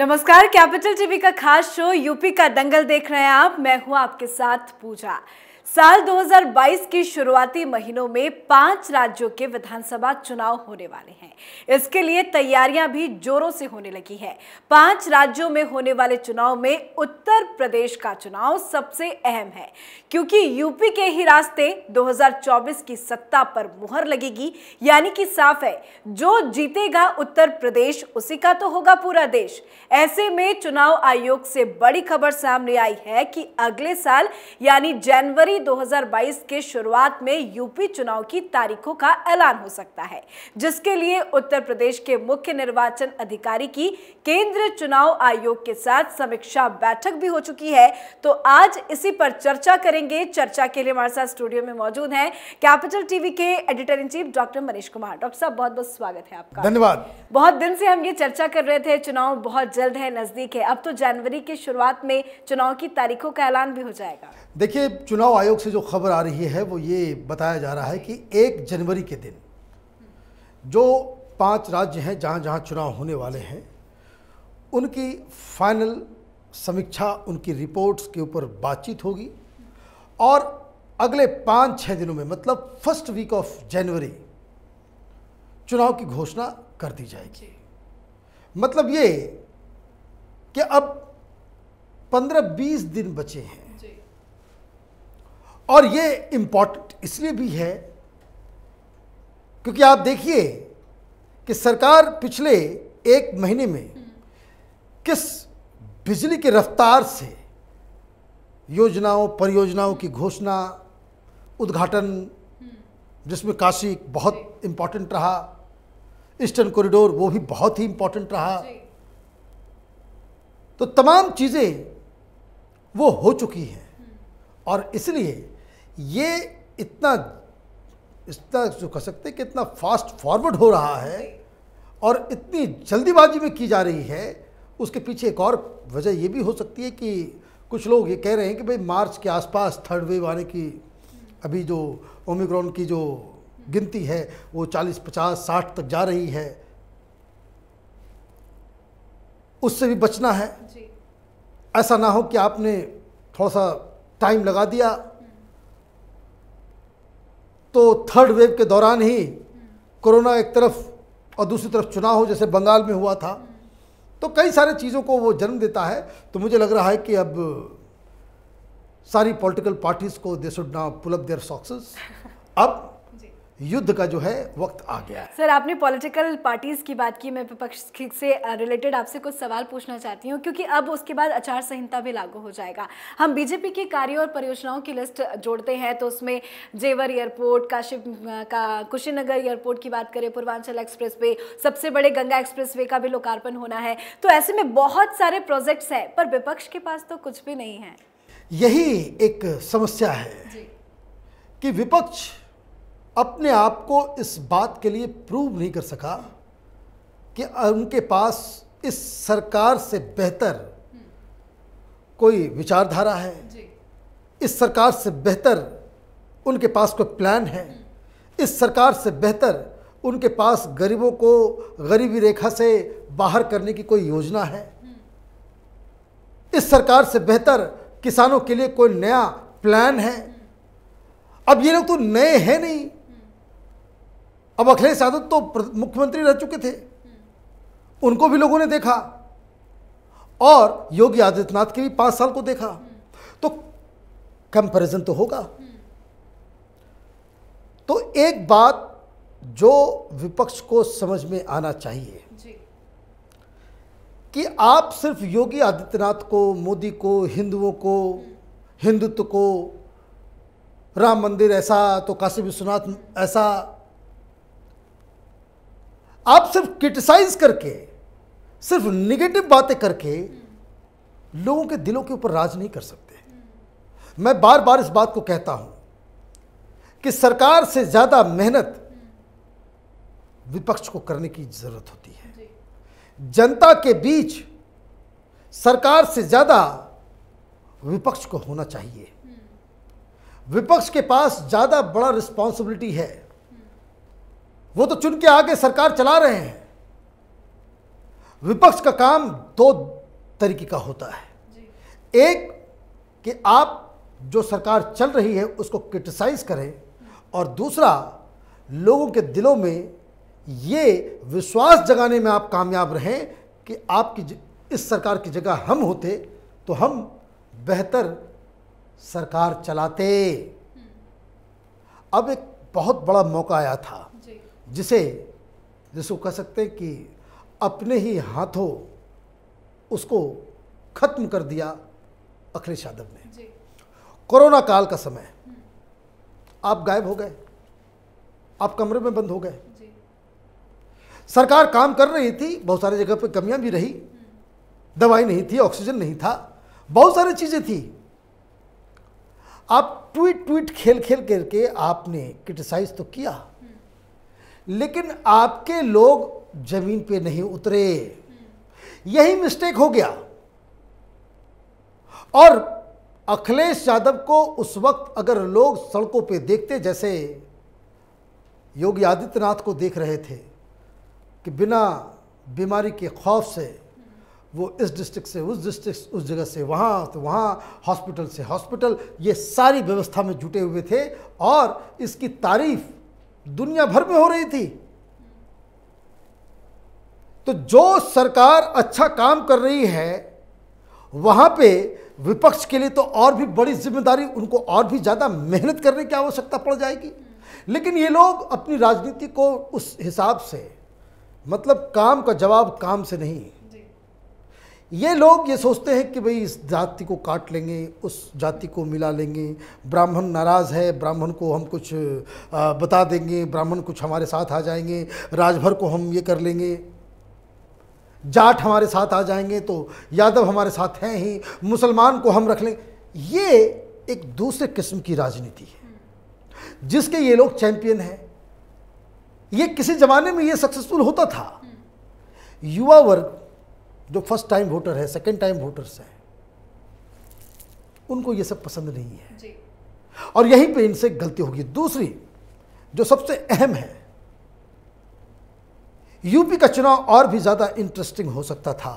नमस्कार capital TV का खास शो यूपी का दंगल देख रहे हैं आप मैं हूं आपके साथ पूजा साल 2022 के शुरुआती महीनों में पांच राज्यों के विधानसभा चुनाव होने वाले हैं इसके लिए तैयारियां भी जोरों से होने लगी है पांच राज्यों में होने वाले चुनाव में उत्तर प्रदेश का चुनाव सबसे अहम है क्योंकि यूपी के ही रास्ते 2024 की सत्ता पर मुहर लगेगी यानी कि साफ है जो जीतेगा उत्तर प्रदेश उसी का तो होगा पूरा देश ऐसे में चुनाव आयोग से बड़ी खबर सामने आई है कि अगले साल यानी जनवरी फरवरी 2022 के शुरुआत में यूपी चुनाव की तारीखों का ऐलान हो सकता है जिसके लिए उत्तर प्रदेश के मुख्य निर्वाचन अधिकारी की केंद्र चुनाव आयोग के साथ समीक्षा बैठक भी हो चुकी है तो आज इसी पर चर्चा करेंगे चर्चा के लिए हमारे साथ स्टूडियो में मौजूद है कैपिटल टीवी के editor in chief doctor Manish Kumar doctor साहब बहुत बहुत स्वागत है आपका धन्यवाद बहुत दिन से हम ये चर्चा कर रहे थे चुनाव बहुत जल्द है नजदीक है अब तो जनवरी के शुरुआत में चुनाव की तारीखों का ऐलान भी हो जाएगा देखिए चुनाव आयोग आयोग से जो खबर आ रही है वो ये बताया जा रहा है कि एक जनवरी के दिन जो पांच राज्य हैं जहां जहां चुनाव होने वाले हैं उनकी फाइनल समीक्षा उनकी रिपोर्ट्स के ऊपर बातचीत होगी और अगले पाँच छः दिनों में मतलब फर्स्ट वीक ऑफ जनवरी चुनाव की घोषणा कर दी जाएगी मतलब ये कि अब पंद्रह बीस दिन बचे हैं और ये इम्पॉर्टेंट इसलिए भी है क्योंकि आप देखिए कि सरकार पिछले एक महीने में किस बिजली की रफ्तार से योजनाओं परियोजनाओं की घोषणा उद्घाटन जिसमें काशी बहुत इम्पॉर्टेंट रहा ईस्टर्न कॉरिडोर वो भी बहुत ही इम्पॉर्टेंट रहा तो तमाम चीज़ें वो हो चुकी हैं हम्म। और इसलिए ये इतना इतना जो कह सकते हैं कि इतना फास्ट फॉरवर्ड हो रहा है और इतनी जल्दीबाजी में की जा रही है उसके पीछे एक और वजह ये भी हो सकती है कि कुछ लोग ये कह रहे हैं कि भाई मार्च के आसपास थर्ड वेव आने की अभी जो ओमिक्रॉन की जो गिनती है वो 40, 50, 60 तक जा रही है उससे भी बचना है ऐसा ना हो कि आपने थोड़ा सा टाइम लगा दिया तो थर्ड वेव के दौरान ही कोरोना एक तरफ और दूसरी तरफ चुनाव हो जैसे बंगाल में हुआ था तो कई सारे चीज़ों को वो जन्म देता है तो मुझे लग रहा है कि अब सारी पॉलिटिकल पार्टीज़ को they should now pull up their socks अब युद्ध का जो है वक्त आ गया है सर आपने पॉलिटिकल पार्टीज की बात की मैं विपक्ष से रिलेटेड आपसे कुछ सवाल पूछना चाहती हूँ क्योंकि अब उसके बाद आचार संहिता भी लागू हो जाएगा हम बीजेपी के कार्यो और परियोजनाओं की लिस्ट जोड़ते हैं तो उसमें जेवर एयरपोर्ट काशिप का कुशीनगर एयरपोर्ट की बात करें पूर्वांचल एक्सप्रेस वे सबसे बड़े गंगा एक्सप्रेस वे का भी लोकार्पण होना है तो ऐसे में बहुत सारे प्रोजेक्ट्स हैं पर विपक्ष के पास तो कुछ भी नहीं है यही एक समस्या है कि विपक्ष अपने आप को इस बात के लिए प्रूव नहीं कर सका कि उनके पास इस सरकार से बेहतर कोई विचारधारा है इस सरकार से बेहतर उनके पास कोई प्लान है इस सरकार से बेहतर उनके पास गरीबों को गरीबी रेखा से बाहर करने की कोई योजना है इस सरकार से बेहतर किसानों के लिए कोई नया प्लान है अब ये लोग तो नए हैं नहीं अब अखिलेश यादव तो मुख्यमंत्री रह चुके थे उनको भी लोगों ने देखा और योगी आदित्यनाथ के भी पांच साल को देखा तो कंपैरिजन तो होगा तो एक बात जो विपक्ष को समझ में आना चाहिए कि आप सिर्फ योगी आदित्यनाथ को मोदी को हिंदुओं को हिंदुत्व को राम मंदिर ऐसा तो काशी विश्वनाथ ऐसा आप सिर्फ क्रिटिसाइज करके सिर्फ निगेटिव बातें करके लोगों के दिलों के ऊपर राज नहीं कर सकते मैं बार बार इस बात को कहता हूं कि सरकार से ज़्यादा मेहनत विपक्ष को करने की ज़रूरत होती है जनता के बीच सरकार से ज़्यादा विपक्ष को होना चाहिए हम्म। विपक्ष के पास ज़्यादा बड़ा रिस्पॉन्सिबिलिटी है वो तो चुन के आगे सरकार चला रहे हैं विपक्ष का काम दो तरीके का होता है एक कि आप जो सरकार चल रही है उसको क्रिटिसाइज करें और दूसरा लोगों के दिलों में ये विश्वास जगाने में आप कामयाब रहें कि आपकी इस सरकार की जगह हम होते तो हम बेहतर सरकार चलाते हम्म। अब एक बहुत बड़ा मौका आया था जिसे जिसको कह सकते हैं कि अपने ही हाथों उसको खत्म कर दिया अखिलेश यादव ने कोरोना काल का समय आप गायब हो गए आप कमरे में बंद हो गए सरकार काम कर रही थी बहुत सारी जगह पर कमियां भी रही दवाई नहीं थी ऑक्सीजन नहीं था बहुत सारी चीज़ें थी आप ट्वीट ट्वीट खेल खेल करके आपने क्रिटिसाइज तो किया लेकिन आपके लोग जमीन पे नहीं उतरे यही मिस्टेक हो गया और अखिलेश यादव को उस वक्त अगर लोग सड़कों पे देखते जैसे योगी आदित्यनाथ को देख रहे थे कि बिना बीमारी के खौफ से वो इस डिस्ट्रिक्ट से उस डिस्ट्रिक्ट उस जगह से वहाँ तो वहाँ हॉस्पिटल से हॉस्पिटल ये सारी व्यवस्था में जुटे हुए थे और इसकी तारीफ़ दुनिया भर में हो रही थी तो जो सरकार अच्छा काम कर रही है वहां पे विपक्ष के लिए तो और भी बड़ी जिम्मेदारी उनको और भी ज़्यादा मेहनत करने की आवश्यकता पड़ जाएगी लेकिन ये लोग अपनी राजनीति को उस हिसाब से मतलब काम का जवाब काम से नहीं ये लोग ये सोचते हैं कि भाई इस जाति को काट लेंगे उस जाति को मिला लेंगे ब्राह्मण नाराज़ है ब्राह्मण को हम कुछ बता देंगे ब्राह्मण कुछ हमारे साथ आ जाएंगे राजभर को हम ये कर लेंगे जाट हमारे साथ आ जाएंगे तो यादव हमारे साथ हैं ही मुसलमान को हम रख लें ये एक दूसरे किस्म की राजनीति है जिसके ये लोग चैंपियन हैं ये किसी ज़माने में ये सक्सेसफुल होता था हम्म। युवा वर्ग जो फर्स्ट टाइम वोटर है सेकेंड टाइम वोटर्स हैं उनको ये सब पसंद नहीं है जी। और यहीं पे इनसे गलती होगी दूसरी जो सबसे अहम है यूपी का चुनाव और भी ज़्यादा इंटरेस्टिंग हो सकता था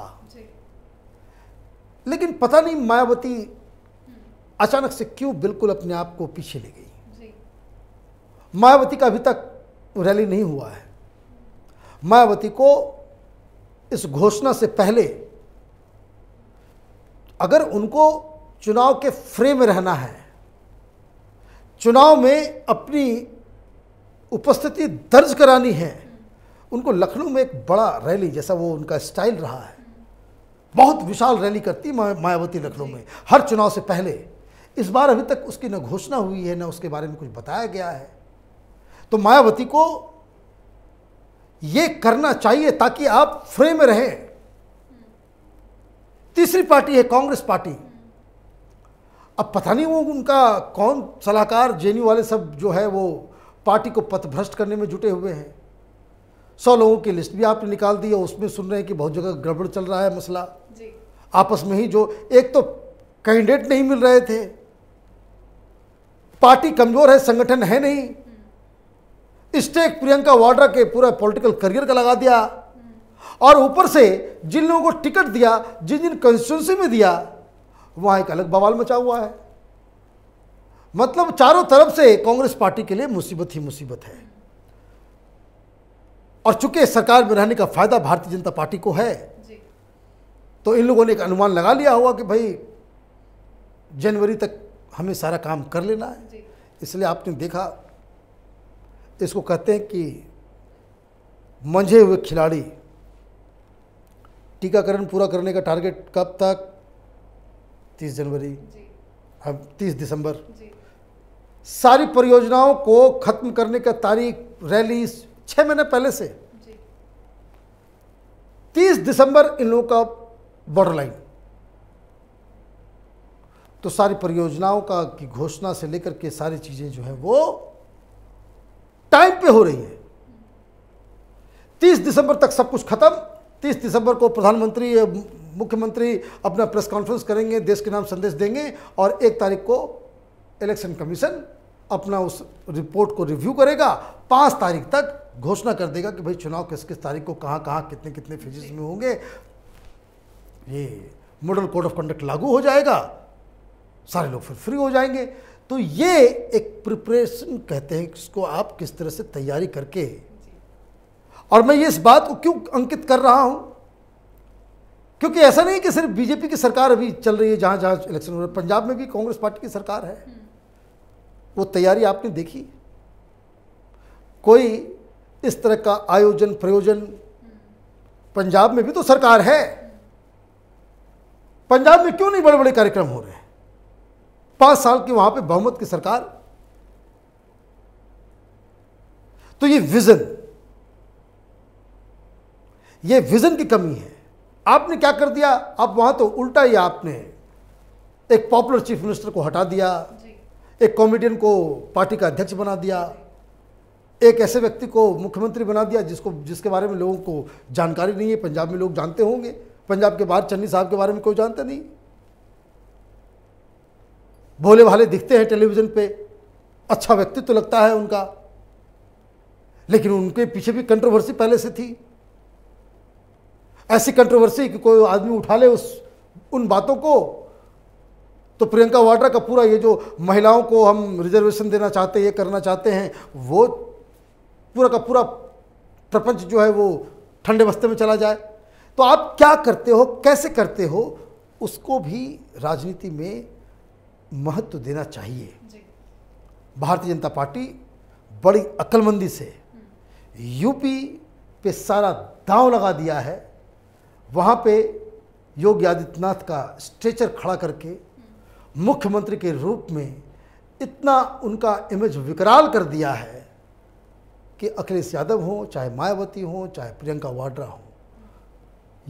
लेकिन पता नहीं मायावती हम्म। अचानक से क्यों बिल्कुल अपने आप को पीछे ले गई मायावती का अभी तक रैली नहीं हुआ है मायावती को इस घोषणा से पहले अगर उनको चुनाव के फ्रेम में रहना है चुनाव में अपनी उपस्थिति दर्ज करानी है उनको लखनऊ में एक बड़ा रैली जैसा वो उनका स्टाइल रहा है बहुत विशाल रैली करती मायावती लखनऊ में हर चुनाव से पहले इस बार अभी तक उसकी न घोषणा हुई है न उसके बारे में कुछ बताया गया है तो मायावती को ये करना चाहिए ताकि आप फ्रेम में रहें तीसरी पार्टी है कांग्रेस पार्टी अब पता नहीं वो उनका कौन सलाहकार जेएनयू वाले सब जो है वो पार्टी को पथभ्रष्ट करने में जुटे हुए हैं सौ लोगों की लिस्ट भी आपने निकाल दी है उसमें सुन रहे हैं कि बहुत जगह गड़बड़ चल रहा है मसला जी। आपस में ही जो एक तो कैंडिडेट नहीं मिल रहे थे पार्टी कमज़ोर है संगठन है नहीं स्टेक प्रियंका वाड्रा के पूरा पॉलिटिकल करियर का लगा दिया और ऊपर से जिन लोगों को टिकट दिया जिन जिन कंस्टिट्यूंसी में दिया वहाँ एक अलग बवाल मचा हुआ है मतलब चारों तरफ से कांग्रेस पार्टी के लिए मुसीबत ही मुसीबत है और चूंकि सरकार में रहने का फायदा भारतीय जनता पार्टी को है तो इन लोगों ने एक अनुमान लगा लिया होगा कि भाई जनवरी तक हमें सारा काम कर लेना है इसलिए आपने देखा इसको कहते हैं कि मंझे हुए खिलाड़ी टीकाकरण पूरा करने का टारगेट कब तक 30 जनवरी अब 30 दिसंबर सारी परियोजनाओं को खत्म करने का तारीख रैली छः महीने पहले से 30 दिसंबर इन लोगों का बॉर्डर लाइन तो सारी परियोजनाओं का की घोषणा से लेकर के सारी चीज़ें जो है वो टाइम पे हो रही है 30 दिसंबर तक सब कुछ खत्म 30 दिसंबर को प्रधानमंत्री मुख्यमंत्री अपना प्रेस कॉन्फ्रेंस करेंगे देश के नाम संदेश देंगे और एक तारीख को इलेक्शन कमीशन अपना उस रिपोर्ट को रिव्यू करेगा पाँच तारीख तक घोषणा कर देगा कि भाई चुनाव किस किस तारीख को कहाँ कहाँ कितने कितने फेजिस में होंगे ये मॉडल कोड ऑफ कंडक्ट लागू हो जाएगा सारे लोग फिर फ्री हो जाएंगे तो ये एक प्रिपरेशन कहते हैं इसको आप किस तरह से तैयारी करके और मैं ये इस बात को क्यों अंकित कर रहा हूं क्योंकि ऐसा नहीं कि सिर्फ बीजेपी की सरकार अभी चल रही है जहां जहां इलेक्शन हो रहे पंजाब में भी कांग्रेस पार्टी की सरकार है हम्म। वो तैयारी आपने देखी कोई इस तरह का आयोजन प्रयोजन हम्म। पंजाब में भी तो सरकार है पंजाब में क्यों नहीं बड़े बड़े कार्यक्रम हो रहे हैं पांच साल की वहां पे बहुमत की सरकार तो ये विजन ये विजन की कमी है आपने क्या कर दिया आप वहां तो उल्टा ही आपने एक पॉपुलर चीफ मिनिस्टर को हटा दिया एक कॉमेडियन को पार्टी का अध्यक्ष बना दिया एक ऐसे व्यक्ति को मुख्यमंत्री बना दिया जिसको जिसके बारे में लोगों को जानकारी नहीं है पंजाब में लोग जानते होंगे पंजाब के बाहर चन्नी साहब के बारे में कोई जानता नहीं भोले भाले दिखते हैं टेलीविज़न पे अच्छा व्यक्तित्व तो लगता है उनका लेकिन उनके पीछे भी कंट्रोवर्सी पहले से थी ऐसी कंट्रोवर्सी कि कोई आदमी उठा ले उस उन बातों को तो प्रियंका वाड्रा का पूरा ये जो महिलाओं को हम रिजर्वेशन देना चाहते हैं ये करना चाहते हैं वो पूरा का पूरा प्रपंच जो है वो ठंडे बस्ते में चला जाए तो आप क्या करते हो कैसे करते हो उसको भी राजनीति में महत्व देना चाहिए भारतीय जनता पार्टी बड़ी अकलमंदी से यूपी पे सारा दांव लगा दिया है वहाँ पे योगी आदित्यनाथ का स्ट्रेचर खड़ा करके मुख्यमंत्री के रूप में इतना उनका इमेज विकराल कर दिया है कि अखिलेश यादव हों चाहे मायावती हों चाहे प्रियंका वाड्रा हों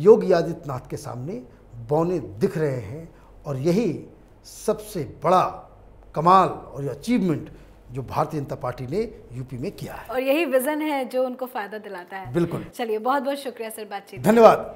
योगी आदित्यनाथ के सामने बौने दिख रहे हैं और यही सबसे बड़ा कमाल और अचीवमेंट जो भारतीय जनता पार्टी ने यूपी में किया है और यही विजन है जो उनको फायदा दिलाता है बिल्कुल चलिए बहुत बहुत शुक्रिया सर बातचीत धन्यवाद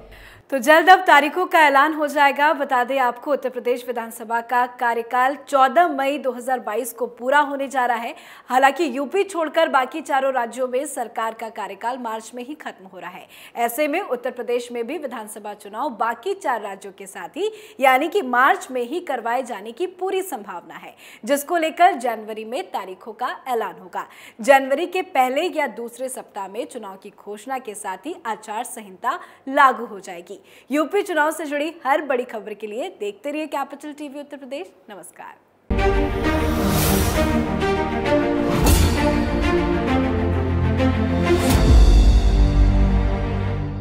तो जल्द अब तारीखों का ऐलान हो जाएगा बता दें आपको उत्तर प्रदेश विधानसभा का कार्यकाल 14 मई 2022 को पूरा होने जा रहा है हालांकि यूपी छोड़कर बाकी चारों राज्यों में सरकार का कार्यकाल मार्च में ही खत्म हो रहा है ऐसे में उत्तर प्रदेश में भी विधानसभा चुनाव बाकी चार राज्यों के साथ ही यानी कि मार्च में ही करवाए जाने की पूरी संभावना है जिसको लेकर जनवरी में तारीखों का ऐलान होगा जनवरी के पहले या दूसरे सप्ताह में चुनाव की घोषणा के साथ ही आचार संहिता लागू हो जाएगी रहेगी यूपी चुनाव से जुड़ी हर बड़ी खबर के लिए देखते रहिए कैपिटल टीवी उत्तर प्रदेश नमस्कार